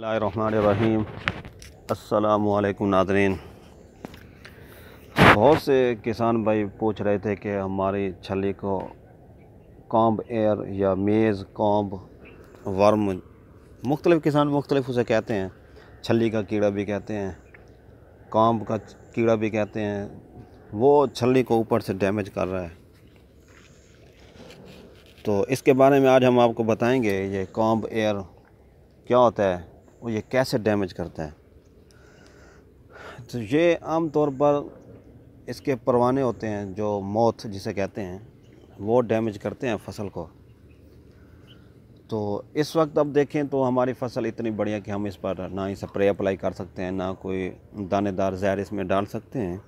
रहीम अलकुम नाजरीन बहुत से किसान भाई पूछ रहे थे कि हमारी छली को कॉम्ब एयर या मेज़ कॉम्ब वर्म मुख्तलिफ़ किसान मुख्तलिफ उसे कहते हैं छली का कीड़ा भी कहते हैं कॉम्ब का कीड़ा भी कहते हैं वो छली को ऊपर से डैमेज कर रहा है तो इसके बारे में आज हम आपको बताएंगे ये कॉम्ब एयर क्या होता है और ये कैसे डैमेज करता है तो ये आम तौर पर इसके परवाने होते हैं जो मौत जिसे कहते हैं वो डैमेज करते हैं फसल को तो इस वक्त अब देखें तो हमारी फसल इतनी बढ़िया कि हम इस पर ना ही स्प्रे अप्लाई कर सकते हैं ना कोई दानेदार जहर इसमें डाल सकते हैं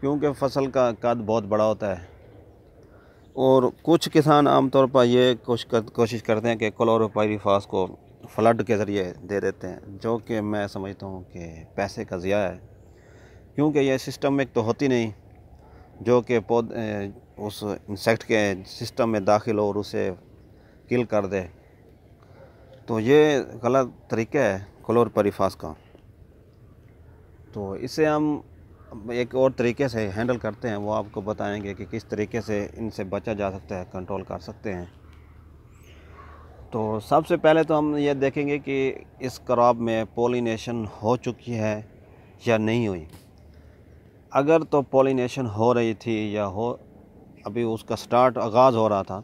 क्योंकि फसल का कद बहुत बड़ा होता है और कुछ किसान आमतौर पर ये कोशिश करते हैं कि क्लोरोपायरीफास को फ्लड के ज़रिए दे देते हैं जो कि मैं समझता हूँ कि पैसे का ज़िया है क्योंकि यह सिस्टम एक तो होती नहीं जो कि पौध उस इंसेक्ट के सिस्टम में दाखिल हो और उसे किल कर दे तो ये गलत तरीका है क्लोर परिफास का तो इसे हम एक और तरीके से हैंडल करते हैं वो आपको बताएंगे कि किस तरीके से इनसे बचा जा सकता है कंट्रोल कर सकते हैं तो सबसे पहले तो हम ये देखेंगे कि इस क्रॉप में पोलिनेशन हो चुकी है या नहीं हुई अगर तो पोलिनेशन हो रही थी या हो अभी उसका स्टार्ट आगाज़ हो रहा था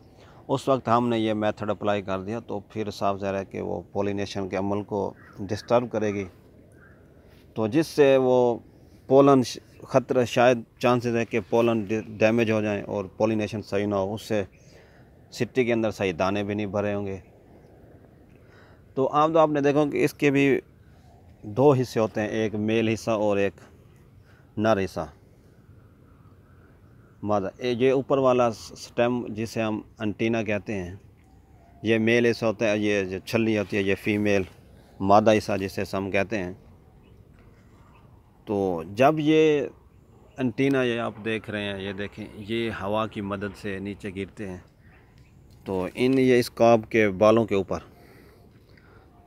उस वक्त हमने ये मेथड अप्लाई कर दिया तो फिर साफ ज़ाहिर है कि वो पोलिनेशन के अमल को डिस्टर्ब करेगी तो जिससे वो पोलन ख़तरा शायद चांसेस है कि पोलन डैमेज हो जाए और पोलिनेशन सही ना हो उससे सिट्टी के अंदर सही दाने भी नहीं भरे होंगे तो आम तो आपने देखो कि इसके भी दो हिस्से होते हैं एक मेल हिस्सा और एक नर हिस्सा मादा ये ऊपर वाला स्टेम जिसे हम अंटीना कहते हैं ये मेल हिस्सा होता है ये जो छली होती है ये फीमेल मादा हिस्सा जिसे हम कहते हैं तो जब ये एंटीना ये आप देख रहे हैं ये देखें ये हवा की मदद से नीचे गिरते हैं तो इन ये इस काब के बालों के ऊपर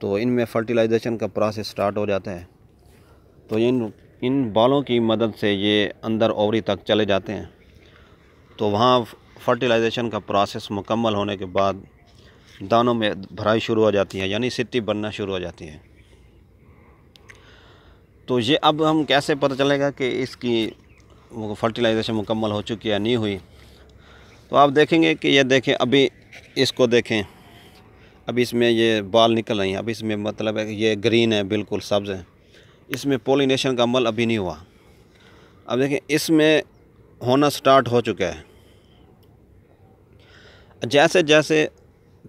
तो इनमें फर्टिलाइजेशन का प्रोसेस स्टार्ट हो जाता है तो इन इन बालों की मदद से ये अंदर ओवरी तक चले जाते हैं तो वहाँ फर्टिलाइजेशन का प्रोसेस मुकम्मल होने के बाद दानों में भराई शुरू हो जाती है यानी सिटी बनना शुरू हो जाती है तो ये अब हम कैसे पता चलेगा कि इसकी फर्टिलाइजेशन मुकम्मल हो चुकी है नहीं हुई तो आप देखेंगे कि ये देखें अभी इसको देखें अब इसमें ये बाल निकल रही हैं अब इसमें मतलब है ये ग्रीन है बिल्कुल सब्ज़ है इसमें पोलिनेशन का अमल अभी नहीं हुआ अब देखें इसमें होना स्टार्ट हो चुका है जैसे जैसे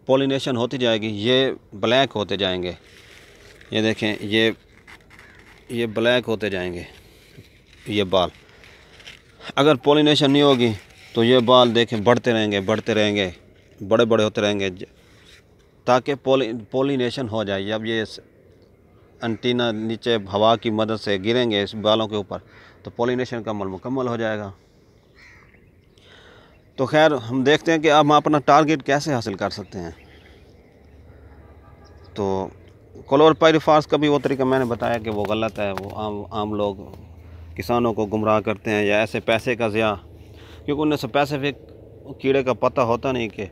पोलिनेशन होती जाएगी ये ब्लैक होते जाएंगे ये देखें ये ये ब्लैक होते जाएंगे ये बाल अगर पोलिनेशन नहीं होगी तो ये बाल देखें बढ़ते रहेंगे बढ़ते रहेंगे बड़े बड़े होते रहेंगे ताकि पोली पोलिनेशन हो जाए जब ये एंटीना नीचे हवा की मदद से गिरेंगे इस बालों के ऊपर तो पोलिनेशन का अमल मुकम्मल हो जाएगा तो खैर हम देखते हैं कि हम अपना टारगेट कैसे हासिल कर सकते हैं तो क्लोरपायरिफास का भी वो तरीका मैंने बताया कि वो गलत है वो आम आम लोग किसानों को गुमराह करते हैं या ऐसे पैसे का ज़्या क्योंकि उन्हें स्पेसिफिक कीड़े का पता होता नहीं कि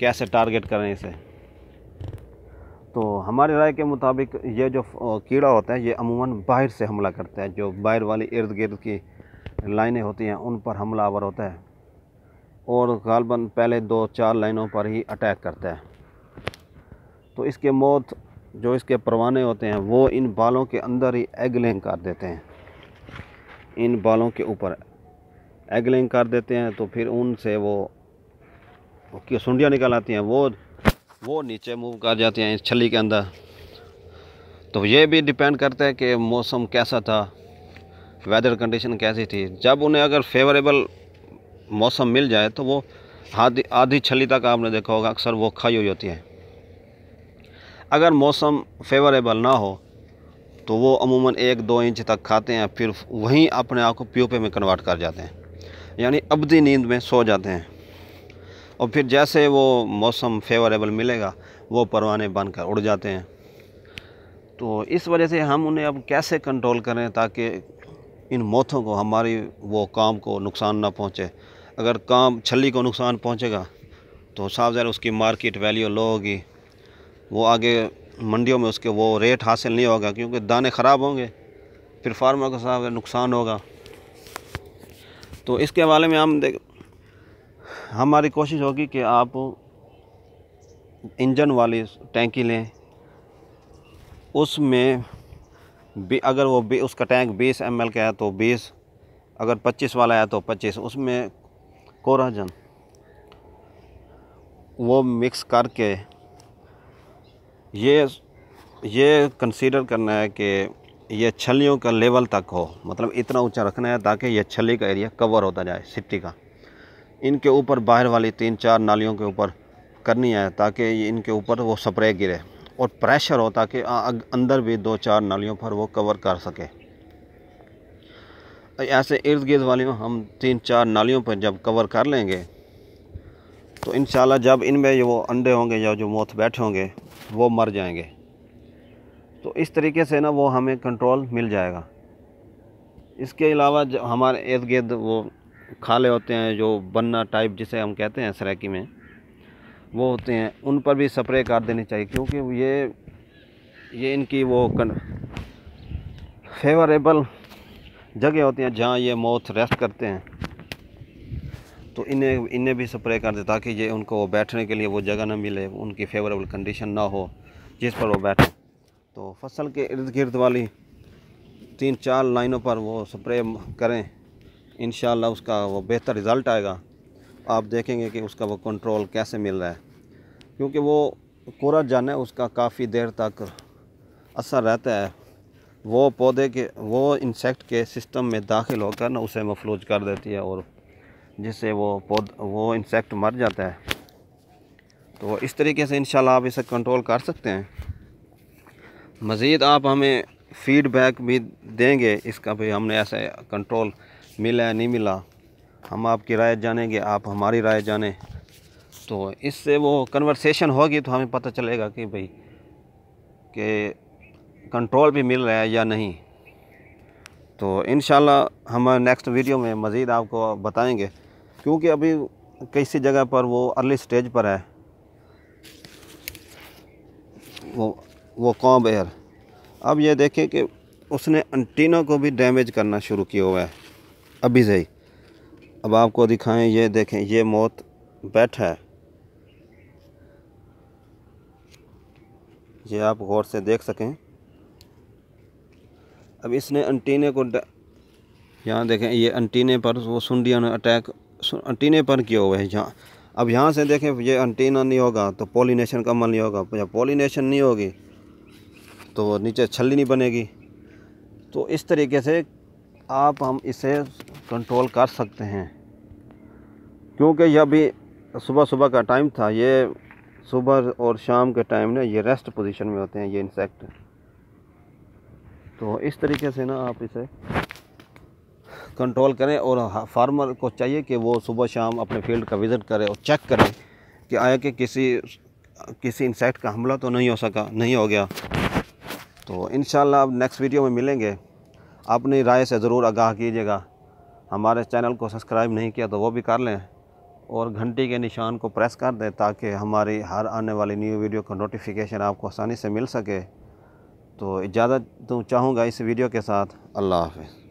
कैसे टारगेट करें इसे तो हमारे राय के मुताबिक ये जो कीड़ा होता है ये अमूमन बाहर से हमला करता है जो बाहर वाली इर्द गिर्द की लाइनें होती हैं उन पर हमला आवर होता है और गालबा पहले दो चार लाइनों पर ही अटैक करता है तो इसके मौत जो इसके परवाने होते हैं वो इन बालों के अंदर ही एगलिंग कर देते हैं इन बालों के ऊपर एगलिंग कर देते हैं तो फिर उनसे वो सुंडियाँ निकल आती हैं वो वो नीचे मूव कर जाती हैं छली के अंदर तो ये भी डिपेंड करता है कि मौसम कैसा था वेदर कंडीशन कैसी थी जब उन्हें अगर फेवरेबल मौसम मिल जाए तो वो आधी आधी छली तक आपने देखा होगा अक्सर वो खाई हुई होती है अगर मौसम फेवरेबल ना हो तो वो अमूमन एक दो इंच तक खाते हैं फिर वहीं अपने आप को प्यूपे में कन्वर्ट कर जाते हैं यानी अबधी नींद में सो जाते हैं और फिर जैसे वो मौसम फेवरेबल मिलेगा वो परवाने बनकर उड़ जाते हैं तो इस वजह से हम उन्हें अब कैसे कंट्रोल करें ताकि इन मौतों को हमारी वो काम को नुकसान ना पहुंचे अगर काम छली को नुकसान पहुंचेगा तो साफ ज़ाहिर उसकी मार्केट वैल्यू लो होगी वो आगे मंडियों में उसके वो रेट हासिल नहीं होगा क्योंकि दाने ख़राब होंगे फिर फार्मर को साफ नुकसान होगा तो इसके हवाले में हम देख हमारी कोशिश होगी कि आप इंजन वाली टैंकी लें उसमें भी अगर वो भी उसका टैंक बीस एम का है तो बीस अगर पच्चीस वाला है तो पच्चीस उसमें कोराजन वो मिक्स करके ये ये कंसीडर करना है कि ये छलियों का लेवल तक हो मतलब इतना ऊंचा रखना है ताकि ये छली का एरिया कवर होता जाए सिट्टी का इनके ऊपर बाहर वाली तीन चार नालियों के ऊपर करनी है ताकि इनके ऊपर वो स्प्रे गिरे और प्रेशर हो ताकि अंदर भी दो चार नालियों पर वो कवर कर सके ऐसे इर्द गिर्द वाली हम तीन चार नालियों पर जब कवर कर लेंगे तो इन जब इनमें वो अंडे होंगे या जो मौत बैठे होंगे वो मर जाएंगे तो इस तरीके से ना वो हमें कंट्रोल मिल जाएगा इसके अलावा हमारे इर्द गिर्द वो खाले होते हैं जो बन्ना टाइप जिसे हम कहते हैं सरेकी में वो होते हैं उन पर भी स्प्रे कर देनी चाहिए क्योंकि ये ये इनकी वो फेवरेबल जगह होती हैं जहाँ ये मौत रेस्ट करते हैं तो इन्हें इन्हें भी स्प्रे कर दे ताकि ये उनको बैठने के लिए वो जगह ना मिले उनकी फेवरेबल कंडीशन ना हो जिस पर वो बैठे तो फसल के इर्द गिर्द वाली तीन चार लाइनों पर वो स्प्रे करें इन उसका वो बेहतर रिज़ल्ट आएगा आप देखेंगे कि उसका वो कंट्रोल कैसे मिल रहा है क्योंकि वो कोरा जाना है उसका काफ़ी देर तक असर रहता है वो पौधे के वो इंसेक्ट के सिस्टम में दाखिल होकर ना उसे मफलूज कर देती है और जिससे वो पौध वो इंसेक्ट मर जाता है तो इस तरीके से इन आप इसे कंट्रोल कर सकते हैं मज़ीद आप हमें फीडबैक भी देंगे इसका भी हमने ऐसे कंट्रोल मिला या नहीं मिला हम आपकी राय जानेंगे आप हमारी राय जाने तो इससे वो कन्वर्सेशन होगी तो हमें पता चलेगा कि भाई कि कंट्रोल भी मिल रहा है या नहीं तो इन हम नेक्स्ट वीडियो में मज़ीद आपको बताएंगे क्योंकि अभी कैसी जगह पर वो अर्ली स्टेज पर है वो वो कॉम एयर अब ये देखें कि उसने अंटीना को भी डैमेज करना शुरू किया हुआ है अभी से ही अब आपको दिखाएं ये देखें ये मौत बैठा है ये आप गौर से देख सकें अब इसने अंटीने को यहाँ देखें ये अंटीने पर वो सुंडिया ने अटैक अंटीने पर किया हुआ है यहाँ अब यहाँ से देखें ये अंटीना नहीं होगा तो पोलिनेशन का अमल नहीं होगा जब पोलिनेशन नहीं होगी तो नीचे छली नहीं बनेगी तो इस तरीके से आप हम इसे कंट्रोल कर सकते हैं क्योंकि यह भी सुबह सुबह का टाइम था ये सुबह और शाम के टाइम ना ये रेस्ट पोजीशन में होते हैं ये इंसेक्ट तो इस तरीके से ना आप इसे कंट्रोल करें और फार्मर को चाहिए कि वो सुबह शाम अपने फील्ड का विज़िट करें और चेक करें कि आया कि किसी किसी इंसेक्ट का हमला तो नहीं हो सका नहीं हो गया तो इन आप नेक्स्ट वीडियो में मिलेंगे अपनी राय से ज़रूर आगाह कीजिएगा हमारे चैनल को सब्सक्राइब नहीं किया तो वो भी कर लें और घंटी के निशान को प्रेस कर दें ताकि हमारी हर आने वाली न्यू वीडियो का नोटिफिकेशन आपको आसानी से मिल सके तो इजाज़त तो चाहूँगा इस वीडियो के साथ अल्लाह हाफिज़